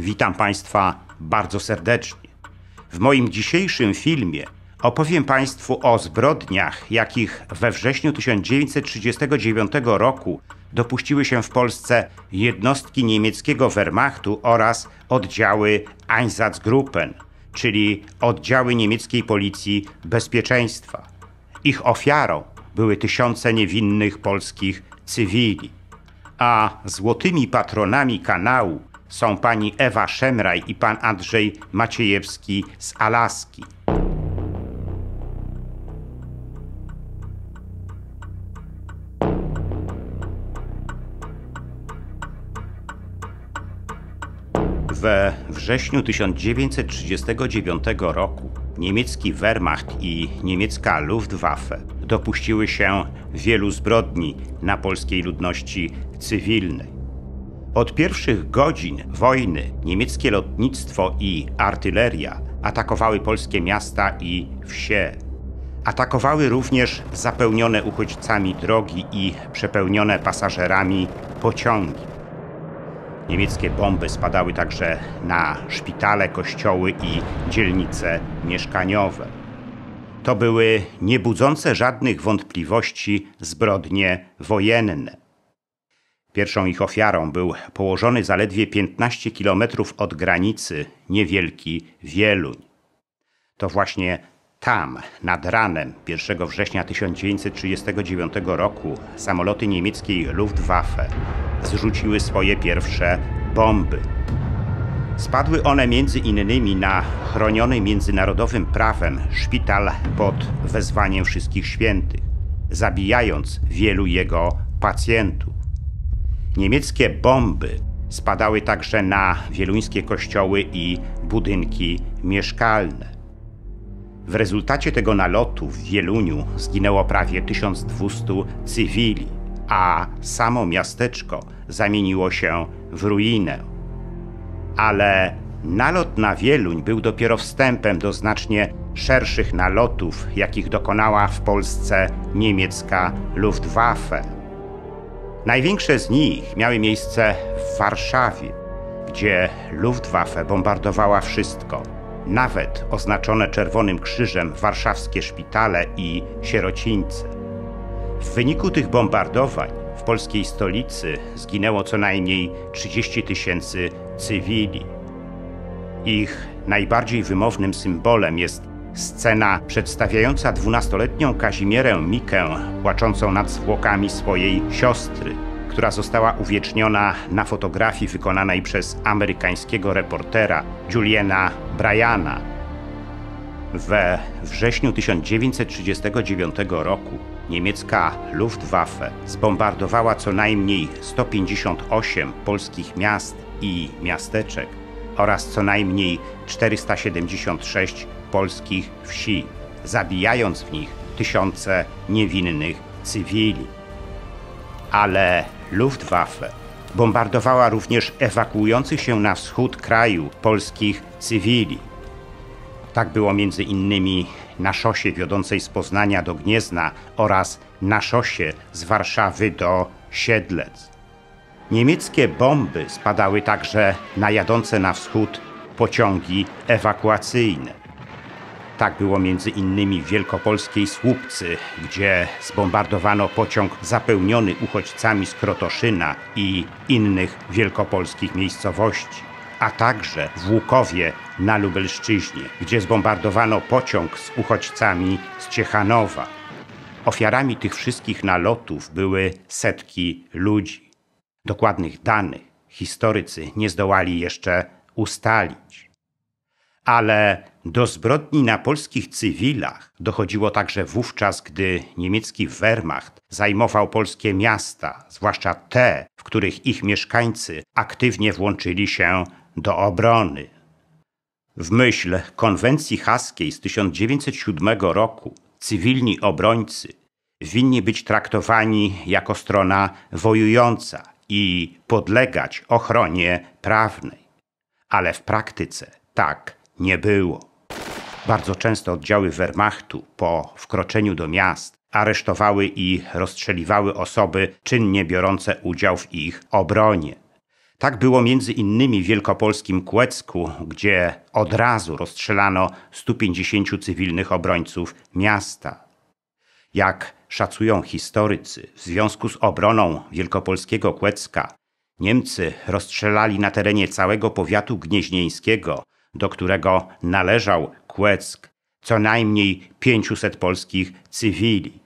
Witam Państwa bardzo serdecznie. W moim dzisiejszym filmie opowiem Państwu o zbrodniach, jakich we wrześniu 1939 roku dopuściły się w Polsce jednostki niemieckiego Wehrmachtu oraz oddziały Einsatzgruppen, czyli oddziały niemieckiej policji bezpieczeństwa. Ich ofiarą były tysiące niewinnych polskich cywili. A złotymi patronami kanału są pani Ewa Szemraj i pan Andrzej Maciejewski z Alaski. We wrześniu 1939 roku niemiecki Wehrmacht i niemiecka Luftwaffe dopuściły się wielu zbrodni na polskiej ludności cywilnej. Od pierwszych godzin wojny niemieckie lotnictwo i artyleria atakowały polskie miasta i wsie. Atakowały również zapełnione uchodźcami drogi i przepełnione pasażerami pociągi. Niemieckie bomby spadały także na szpitale, kościoły i dzielnice mieszkaniowe. To były niebudzące żadnych wątpliwości zbrodnie wojenne. Pierwszą ich ofiarą był położony zaledwie 15 kilometrów od granicy niewielki Wieluń. To właśnie tam, nad ranem 1 września 1939 roku, samoloty niemieckiej Luftwaffe zrzuciły swoje pierwsze bomby. Spadły one między innymi na chroniony międzynarodowym prawem szpital pod wezwaniem wszystkich świętych, zabijając wielu jego pacjentów. Niemieckie bomby spadały także na wieluńskie kościoły i budynki mieszkalne. W rezultacie tego nalotu w Wieluniu zginęło prawie 1200 cywili, a samo miasteczko zamieniło się w ruinę. Ale nalot na Wieluń był dopiero wstępem do znacznie szerszych nalotów, jakich dokonała w Polsce niemiecka Luftwaffe. Największe z nich miały miejsce w Warszawie, gdzie Luftwaffe bombardowała wszystko, nawet oznaczone Czerwonym Krzyżem warszawskie szpitale i sierocińce. W wyniku tych bombardowań w polskiej stolicy zginęło co najmniej 30 tysięcy cywili. Ich najbardziej wymownym symbolem jest Scena przedstawiająca dwunastoletnią Kazimierę Mikę płaczącą nad zwłokami swojej siostry, która została uwieczniona na fotografii wykonanej przez amerykańskiego reportera Juliana Bryana. We wrześniu 1939 roku niemiecka Luftwaffe zbombardowała co najmniej 158 polskich miast i miasteczek oraz co najmniej 476 polskich wsi, zabijając w nich tysiące niewinnych cywili. Ale Luftwaffe bombardowała również ewakuujących się na wschód kraju polskich cywili. Tak było między innymi na szosie wiodącej z Poznania do Gniezna oraz na szosie z Warszawy do Siedlec. Niemieckie bomby spadały także na jadące na wschód pociągi ewakuacyjne. Tak było między innymi w wielkopolskiej Słupcy, gdzie zbombardowano pociąg zapełniony uchodźcami z Krotoszyna i innych wielkopolskich miejscowości, a także w Łukowie na Lubelszczyźnie, gdzie zbombardowano pociąg z uchodźcami z Ciechanowa. Ofiarami tych wszystkich nalotów były setki ludzi. Dokładnych danych historycy nie zdołali jeszcze ustalić ale do zbrodni na polskich cywilach dochodziło także wówczas, gdy niemiecki Wehrmacht zajmował polskie miasta, zwłaszcza te, w których ich mieszkańcy aktywnie włączyli się do obrony. W myśl konwencji haskiej z 1907 roku cywilni obrońcy winni być traktowani jako strona wojująca i podlegać ochronie prawnej. Ale w praktyce tak nie było. Bardzo często oddziały Wehrmachtu po wkroczeniu do miast aresztowały i rozstrzeliwały osoby czynnie biorące udział w ich obronie. Tak było między innymi w wielkopolskim Kłecku, gdzie od razu rozstrzelano 150 cywilnych obrońców miasta. Jak szacują historycy, w związku z obroną wielkopolskiego Kłecka Niemcy rozstrzelali na terenie całego powiatu gnieźnieńskiego do którego należał Kłeck, co najmniej 500 polskich cywili.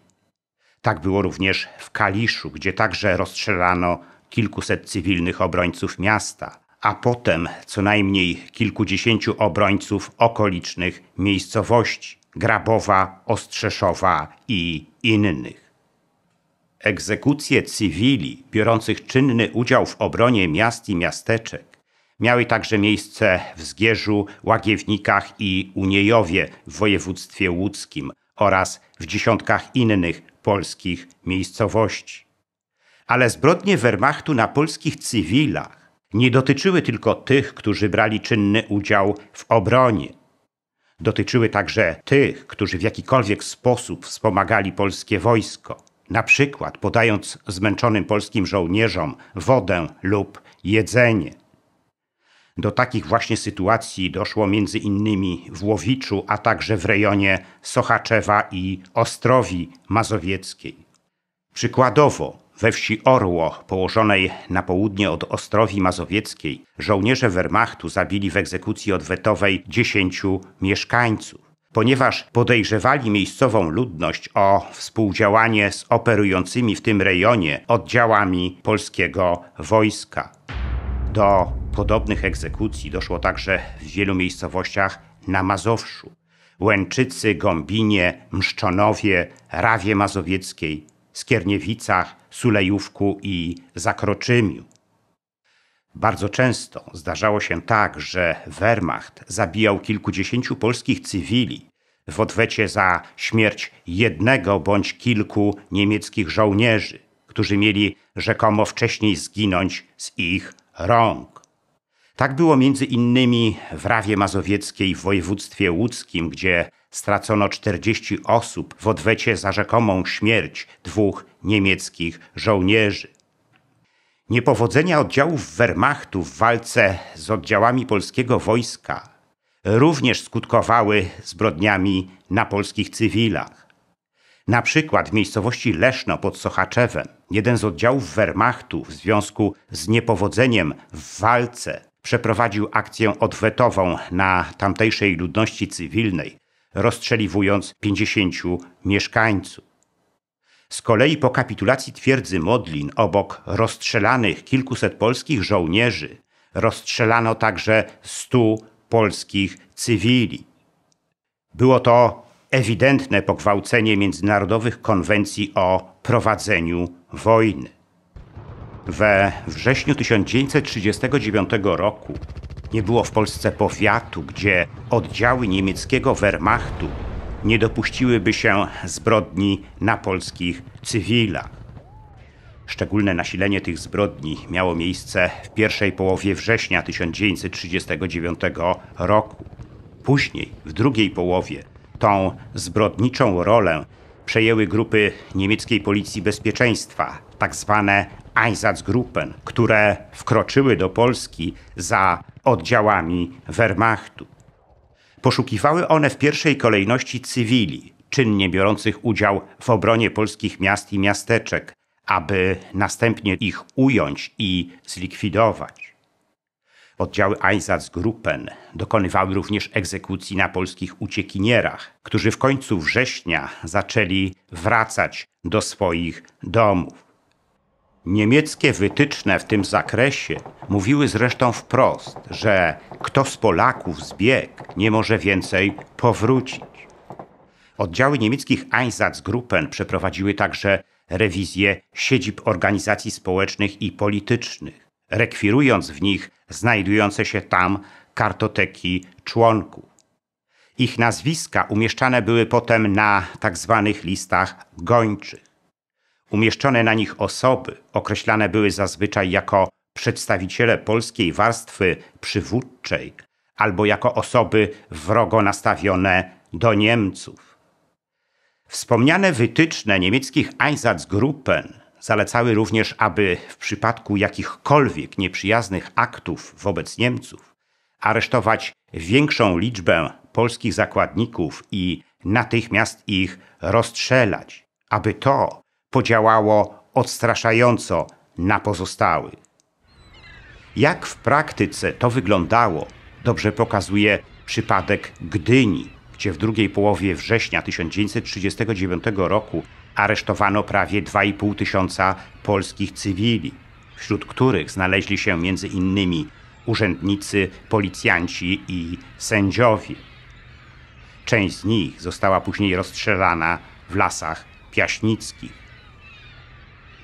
Tak było również w Kaliszu, gdzie także rozstrzelano kilkuset cywilnych obrońców miasta, a potem co najmniej kilkudziesięciu obrońców okolicznych miejscowości Grabowa, Ostrzeszowa i innych. Egzekucje cywili biorących czynny udział w obronie miast i miasteczek Miały także miejsce w Zgierzu, Łagiewnikach i Uniejowie w województwie łódzkim oraz w dziesiątkach innych polskich miejscowości. Ale zbrodnie Wehrmachtu na polskich cywilach nie dotyczyły tylko tych, którzy brali czynny udział w obronie. Dotyczyły także tych, którzy w jakikolwiek sposób wspomagali polskie wojsko, na przykład podając zmęczonym polskim żołnierzom wodę lub jedzenie. Do takich właśnie sytuacji doszło między innymi w Łowiczu, a także w rejonie Sochaczewa i Ostrowi Mazowieckiej. Przykładowo we wsi Orło, położonej na południe od Ostrowi Mazowieckiej, żołnierze Wehrmachtu zabili w egzekucji odwetowej dziesięciu mieszkańców. Ponieważ podejrzewali miejscową ludność o współdziałanie z operującymi w tym rejonie oddziałami polskiego wojska. Do Podobnych egzekucji doszło także w wielu miejscowościach na Mazowszu. Łęczycy, Gąbinie, Mszczonowie, Rawie Mazowieckiej, Skierniewicach, Sulejówku i Zakroczymiu. Bardzo często zdarzało się tak, że Wehrmacht zabijał kilkudziesięciu polskich cywili w odwecie za śmierć jednego bądź kilku niemieckich żołnierzy, którzy mieli rzekomo wcześniej zginąć z ich rąk. Tak było między innymi w Rawie Mazowieckiej w województwie łódzkim, gdzie stracono 40 osób w odwecie za rzekomą śmierć dwóch niemieckich żołnierzy. Niepowodzenia oddziałów Wehrmachtu w walce z oddziałami polskiego wojska również skutkowały zbrodniami na polskich cywilach. Na przykład w miejscowości Leszno pod Sochaczewem jeden z oddziałów Wehrmachtu w związku z niepowodzeniem w walce przeprowadził akcję odwetową na tamtejszej ludności cywilnej, rozstrzeliwując 50 mieszkańców. Z kolei po kapitulacji twierdzy Modlin obok rozstrzelanych kilkuset polskich żołnierzy rozstrzelano także stu polskich cywili. Było to ewidentne pogwałcenie międzynarodowych konwencji o prowadzeniu wojny. We wrześniu 1939 roku nie było w Polsce powiatu, gdzie oddziały niemieckiego Wehrmachtu nie dopuściłyby się zbrodni na polskich cywilach. Szczególne nasilenie tych zbrodni miało miejsce w pierwszej połowie września 1939 roku. Później, w drugiej połowie, tą zbrodniczą rolę przejęły grupy niemieckiej Policji Bezpieczeństwa, tak zwane Einsatzgruppen, które wkroczyły do Polski za oddziałami Wehrmachtu. Poszukiwały one w pierwszej kolejności cywili, czynnie biorących udział w obronie polskich miast i miasteczek, aby następnie ich ująć i zlikwidować. Oddziały Einsatzgruppen dokonywały również egzekucji na polskich uciekinierach, którzy w końcu września zaczęli wracać do swoich domów. Niemieckie wytyczne w tym zakresie mówiły zresztą wprost, że kto z Polaków zbiegł, nie może więcej powrócić. Oddziały niemieckich Einsatzgruppen przeprowadziły także rewizję siedzib organizacji społecznych i politycznych, rekwirując w nich znajdujące się tam kartoteki członków. Ich nazwiska umieszczane były potem na tzw. Tak listach gończych. Umieszczone na nich osoby określane były zazwyczaj jako przedstawiciele polskiej warstwy przywódczej albo jako osoby wrogo nastawione do Niemców. Wspomniane wytyczne niemieckich Einsatzgruppen zalecały również, aby w przypadku jakichkolwiek nieprzyjaznych aktów wobec Niemców aresztować większą liczbę polskich zakładników i natychmiast ich rozstrzelać, aby to podziałało odstraszająco na pozostałych. Jak w praktyce to wyglądało, dobrze pokazuje przypadek Gdyni, gdzie w drugiej połowie września 1939 roku aresztowano prawie 2,5 tysiąca polskich cywili, wśród których znaleźli się między innymi urzędnicy, policjanci i sędziowie. Część z nich została później rozstrzelana w lasach piaśnickich.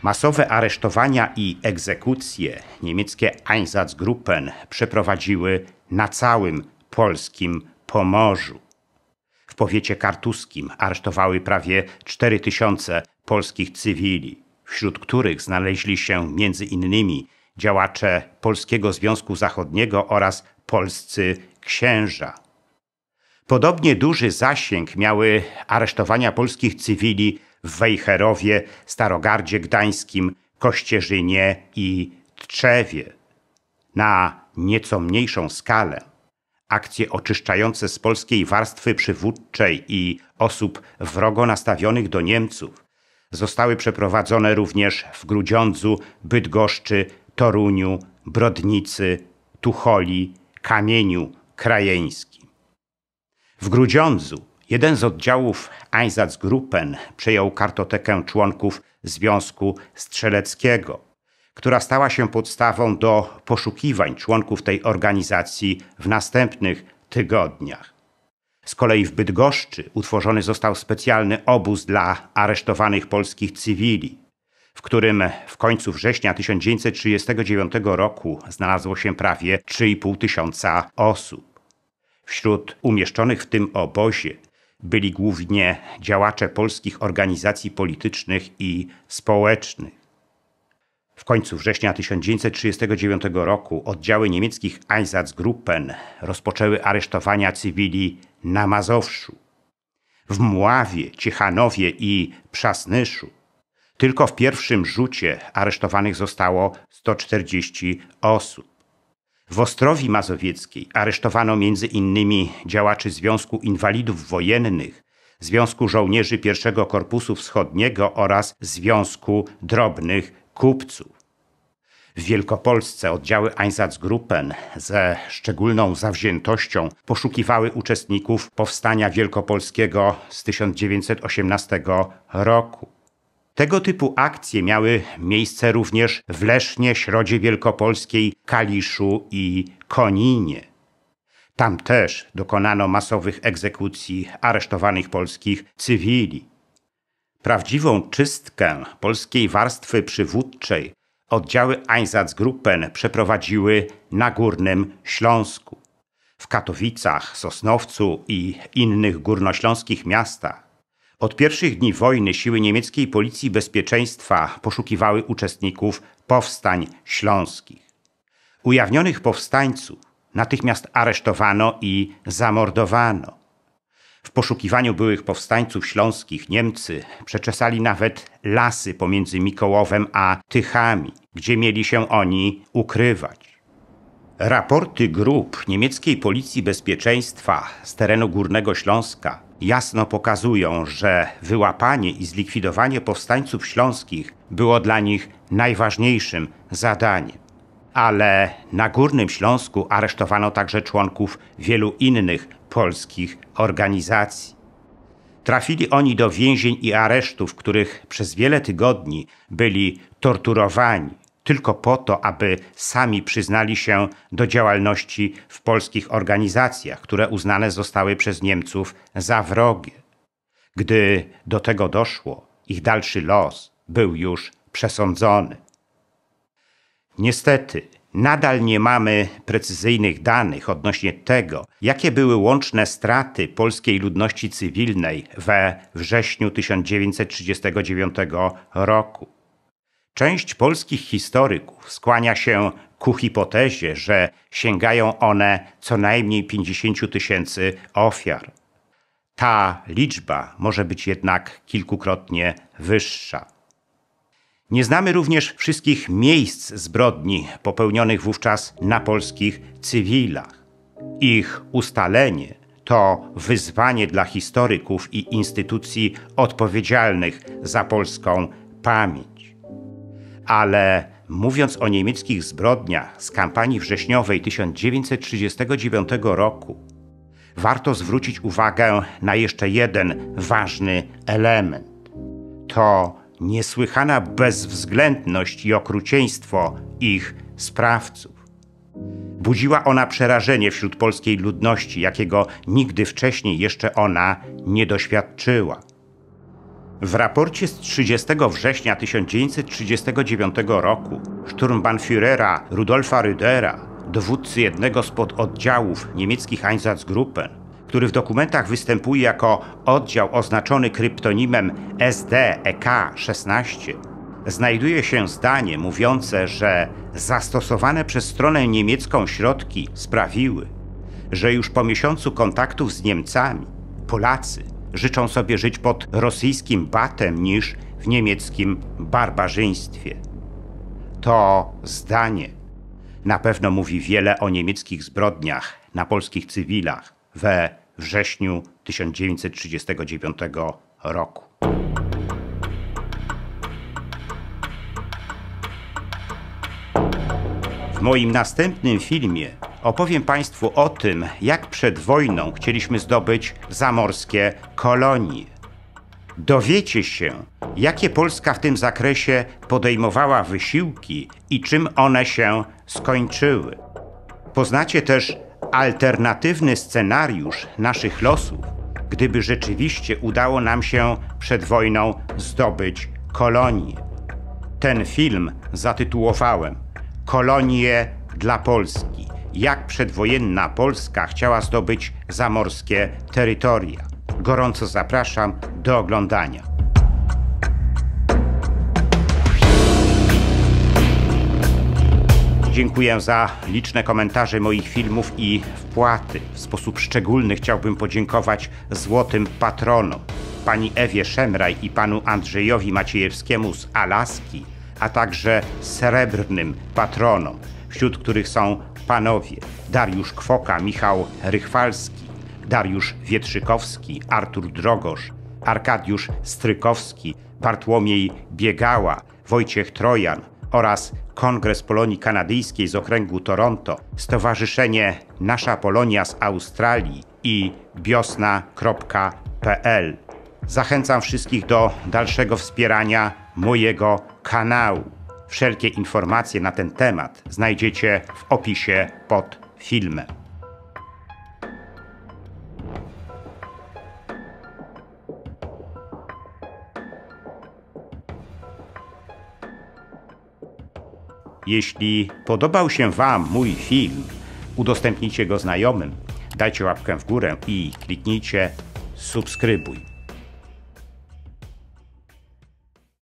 Masowe aresztowania i egzekucje niemieckie Einsatzgruppen przeprowadziły na całym polskim Pomorzu. W powiecie kartuskim aresztowały prawie tysiące polskich cywili, wśród których znaleźli się między innymi działacze Polskiego Związku Zachodniego oraz polscy księża. Podobnie duży zasięg miały aresztowania polskich cywili w Wejherowie, Starogardzie Gdańskim, Kościerzynie i Tczewie. Na nieco mniejszą skalę akcje oczyszczające z polskiej warstwy przywódczej i osób wrogo nastawionych do Niemców zostały przeprowadzone również w Grudziądzu, Bydgoszczy, Toruniu, Brodnicy, Tucholi, Kamieniu Krajeńskim. W Grudziądzu Jeden z oddziałów Einsatzgruppen przejął kartotekę członków Związku Strzeleckiego, która stała się podstawą do poszukiwań członków tej organizacji w następnych tygodniach. Z kolei w Bydgoszczy utworzony został specjalny obóz dla aresztowanych polskich cywili, w którym w końcu września 1939 roku znalazło się prawie 3,5 tysiąca osób. Wśród umieszczonych w tym obozie byli głównie działacze polskich organizacji politycznych i społecznych. W końcu września 1939 roku oddziały niemieckich Einsatzgruppen rozpoczęły aresztowania cywili na Mazowszu, w Mławie, Ciechanowie i Przasnyszu. Tylko w pierwszym rzucie aresztowanych zostało 140 osób. W Ostrowi Mazowieckiej aresztowano między innymi działaczy Związku Inwalidów Wojennych, Związku Żołnierzy I Korpusu Wschodniego oraz Związku Drobnych Kupców. W Wielkopolsce oddziały Einsatzgruppen ze szczególną zawziętością poszukiwały uczestników powstania wielkopolskiego z 1918 roku. Tego typu akcje miały miejsce również w Lesznie, Środzie Wielkopolskiej, Kaliszu i Koninie. Tam też dokonano masowych egzekucji aresztowanych polskich cywili. Prawdziwą czystkę polskiej warstwy przywódczej oddziały Einsatzgruppen przeprowadziły na Górnym Śląsku. W Katowicach, Sosnowcu i innych górnośląskich miastach od pierwszych dni wojny siły niemieckiej policji bezpieczeństwa poszukiwały uczestników powstań śląskich. Ujawnionych powstańców natychmiast aresztowano i zamordowano. W poszukiwaniu byłych powstańców śląskich Niemcy przeczesali nawet lasy pomiędzy Mikołowem a Tychami, gdzie mieli się oni ukrywać. Raporty grup niemieckiej Policji Bezpieczeństwa z terenu Górnego Śląska jasno pokazują, że wyłapanie i zlikwidowanie powstańców śląskich było dla nich najważniejszym zadaniem. Ale na Górnym Śląsku aresztowano także członków wielu innych polskich organizacji. Trafili oni do więzień i aresztów, w których przez wiele tygodni byli torturowani tylko po to, aby sami przyznali się do działalności w polskich organizacjach, które uznane zostały przez Niemców za wrogie. Gdy do tego doszło, ich dalszy los był już przesądzony. Niestety, nadal nie mamy precyzyjnych danych odnośnie tego, jakie były łączne straty polskiej ludności cywilnej we wrześniu 1939 roku. Część polskich historyków skłania się ku hipotezie, że sięgają one co najmniej 50 tysięcy ofiar. Ta liczba może być jednak kilkukrotnie wyższa. Nie znamy również wszystkich miejsc zbrodni popełnionych wówczas na polskich cywilach. Ich ustalenie to wyzwanie dla historyków i instytucji odpowiedzialnych za polską pamięć ale mówiąc o niemieckich zbrodniach z kampanii wrześniowej 1939 roku, warto zwrócić uwagę na jeszcze jeden ważny element. To niesłychana bezwzględność i okrucieństwo ich sprawców. Budziła ona przerażenie wśród polskiej ludności, jakiego nigdy wcześniej jeszcze ona nie doświadczyła. W raporcie z 30 września 1939 roku Sturmbahnführera Rudolfa Rüdera, dowódcy jednego z pododdziałów niemieckich Einsatzgruppen, który w dokumentach występuje jako oddział oznaczony kryptonimem SDEK-16, znajduje się zdanie mówiące, że zastosowane przez stronę niemiecką środki sprawiły, że już po miesiącu kontaktów z Niemcami Polacy życzą sobie żyć pod rosyjskim batem niż w niemieckim barbarzyństwie. To zdanie na pewno mówi wiele o niemieckich zbrodniach na polskich cywilach we wrześniu 1939 roku. W moim następnym filmie opowiem Państwu o tym, jak przed wojną chcieliśmy zdobyć zamorskie kolonie. Dowiecie się, jakie Polska w tym zakresie podejmowała wysiłki i czym one się skończyły. Poznacie też alternatywny scenariusz naszych losów, gdyby rzeczywiście udało nam się przed wojną zdobyć kolonię. Ten film zatytułowałem kolonie dla Polski, jak przedwojenna Polska chciała zdobyć zamorskie terytoria. Gorąco zapraszam do oglądania. Dziękuję za liczne komentarze moich filmów i wpłaty. W sposób szczególny chciałbym podziękować złotym patronom, pani Ewie Szemraj i panu Andrzejowi Maciejewskiemu z Alaski a także srebrnym patronom, wśród których są panowie Dariusz Kwoka, Michał Rychwalski, Dariusz Wietrzykowski, Artur Drogosz, Arkadiusz Strykowski, Bartłomiej Biegała, Wojciech Trojan oraz Kongres Polonii Kanadyjskiej z okręgu Toronto, Stowarzyszenie Nasza Polonia z Australii i biosna.pl. Zachęcam wszystkich do dalszego wspierania mojego kanału. Wszelkie informacje na ten temat znajdziecie w opisie pod filmem. Jeśli podobał się Wam mój film, udostępnijcie go znajomym, dajcie łapkę w górę i kliknijcie subskrybuj.